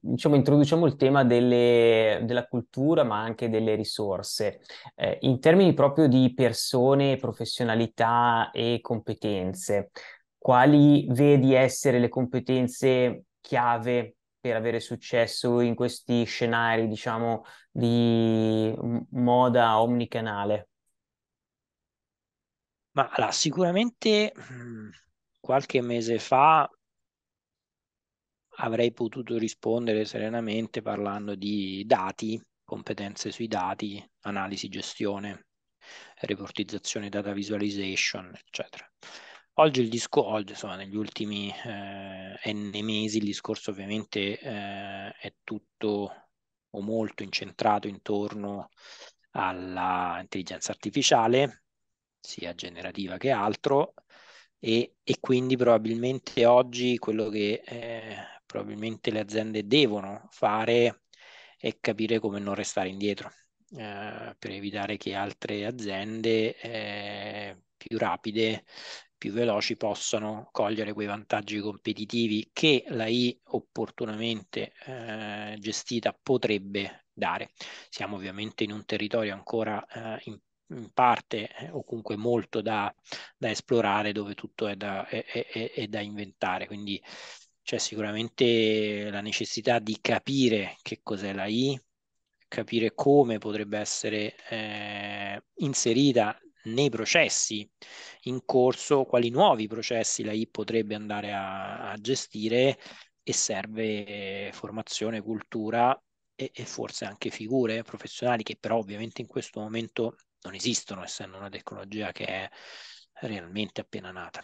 diciamo, introduciamo il tema delle, della cultura, ma anche delle risorse. Eh, in termini proprio di persone, professionalità e competenze, quali vedi essere le competenze chiave per avere successo in questi scenari, diciamo, di moda omnicanale? Ma allora, sicuramente mm, qualche mese fa avrei potuto rispondere serenamente parlando di dati, competenze sui dati, analisi, gestione, reportizzazione, data visualization, eccetera. Oggi il discorso, insomma, negli ultimi eh, n mesi il discorso ovviamente eh, è tutto o molto incentrato intorno all'intelligenza artificiale, sia generativa che altro, e, e quindi probabilmente oggi quello che eh, probabilmente le aziende devono fare e capire come non restare indietro eh, per evitare che altre aziende eh, più rapide, più veloci possano cogliere quei vantaggi competitivi che la I opportunamente eh, gestita potrebbe dare. Siamo ovviamente in un territorio ancora eh, in in parte eh, o comunque molto da, da, esplorare dove tutto è da, è, è, da inventare. Quindi c'è cioè, sicuramente la necessità di capire che cos'è la I, capire come potrebbe essere eh, inserita nei processi in corso, quali nuovi processi la I potrebbe andare a, a gestire e serve eh, formazione, cultura e, e, forse anche figure professionali che però ovviamente in questo momento non esistono essendo una tecnologia che è realmente appena nata.